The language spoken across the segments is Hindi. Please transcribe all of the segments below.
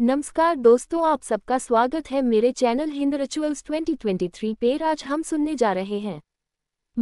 नमस्कार दोस्तों आप सबका स्वागत है मेरे चैनल हिंद रिचुअल्स 2023 पे आज हम सुनने जा रहे हैं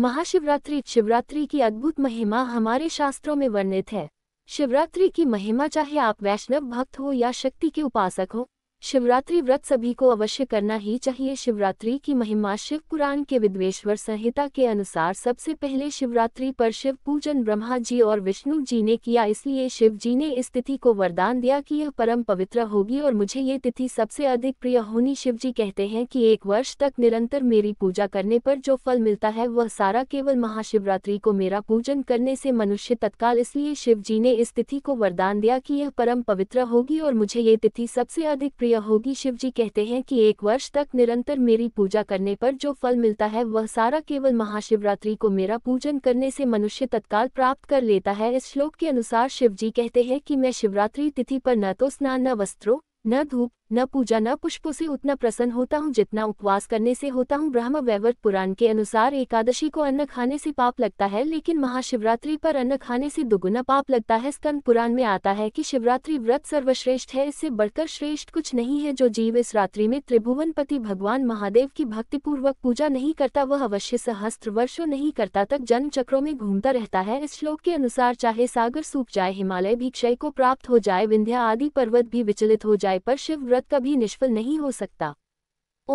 महाशिवरात्रि शिवरात्रि की अद्भुत महिमा हमारे शास्त्रों में वर्णित है शिवरात्रि की महिमा चाहे आप वैष्णव भक्त हो या शक्ति के उपासक हो शिवरात्रि व्रत सभी को अवश्य करना ही चाहिए शिवरात्रि की महिमा शिव पुराण के विद्वेश्वर संहिता के अनुसार सबसे पहले शिवरात्रि पर शिव पूजन ब्रह्मा जी और विष्णु जी ने किया इसलिए शिव जी ने इस तिथि को वरदान दिया कि यह परम पवित्र होगी और मुझे ये तिथि सबसे अधिक प्रिय होनी शिव जी कहते हैं कि एक वर्ष तक निरंतर मेरी पूजा करने पर जो फल मिलता है वह सारा केवल महाशिवरात्रि को मेरा पूजन करने से मनुष्य तत्काल इसलिए शिव जी ने इस तिथि को वरदान दिया कि यह परम पवित्र होगी और मुझे ये तिथि सबसे अधिक प्रिय यह होगी शिव जी कहते हैं कि एक वर्ष तक निरंतर मेरी पूजा करने पर जो फल मिलता है वह सारा केवल महाशिवरात्रि को मेरा पूजन करने से मनुष्य तत्काल प्राप्त कर लेता है इस श्लोक के अनुसार शिव जी कहते हैं कि मैं शिवरात्रि तिथि पर न तो स्नान न वस्त्रों न धूप न पूजा न पुष्पों से उतना प्रसन्न होता हूँ जितना उपवास करने से होता हूँ ब्रह्म वैवर्त पुराण के अनुसार एकादशी को अन्न खाने से पाप लगता है लेकिन महाशिवरात्रि पर अन्न खाने से दुगुना पाप लगता है स्कंद पुराण में आता है कि शिवरात्रि व्रत सर्वश्रेष्ठ है इससे बढ़कर श्रेष्ठ कुछ नहीं है जो जीव इस रात्रि में त्रिभुवनपति भगवान महादेव की भक्तिपूर्वक पूजा नहीं करता वह अवश्य सहस्त्र वर्षो नहीं करता तक जन्म चक्रों में घूमता रहता है इस श्लोक के अनुसार चाहे सागर सूख जाए हिमालय भी क्षय को प्राप्त हो जाए विंध्या आदि पर्वत भी विचलित हो जाए पर शिव व्रत कभी निष्फल नहीं हो सकता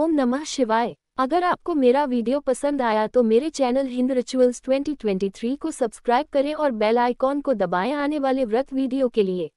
ओम नमः शिवाय अगर आपको मेरा वीडियो पसंद आया तो मेरे चैनल हिंद रिचुअल्स 2023 को सब्सक्राइब करें और बेल आइकॉन को दबाएं आने वाले व्रत वीडियो के लिए